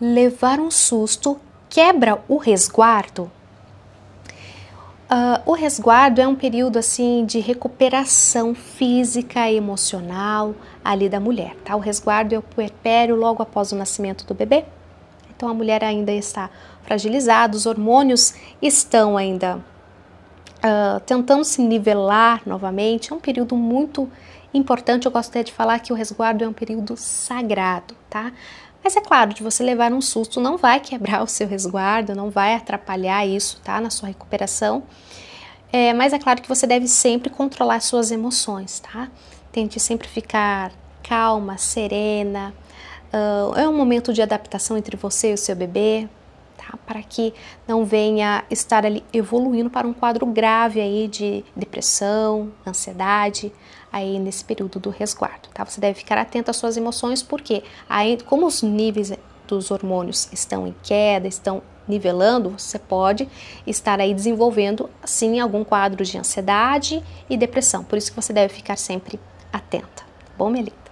levar um susto quebra o resguardo? Uh, o resguardo é um período assim de recuperação física e emocional ali da mulher, tá? O resguardo é o puerpério logo após o nascimento do bebê. Então a mulher ainda está fragilizada, os hormônios estão ainda uh, tentando se nivelar novamente. É um período muito importante. Eu gosto até de falar que o resguardo é um período sagrado, tá? Mas é claro, de você levar um susto não vai quebrar o seu resguardo, não vai atrapalhar isso, tá? Na sua recuperação. É, mas é claro que você deve sempre controlar suas emoções, tá? Tente sempre ficar calma, serena. Uh, é um momento de adaptação entre você e o seu bebê, tá? Para que não venha estar ali evoluindo para um quadro grave aí de depressão, ansiedade, aí nesse período do resguardo, tá? Você deve ficar atento às suas emoções, porque aí, como os níveis dos hormônios estão em queda, estão nivelando, você pode estar aí desenvolvendo sim algum quadro de ansiedade e depressão. Por isso que você deve ficar sempre atenta, tá bom, Melinda?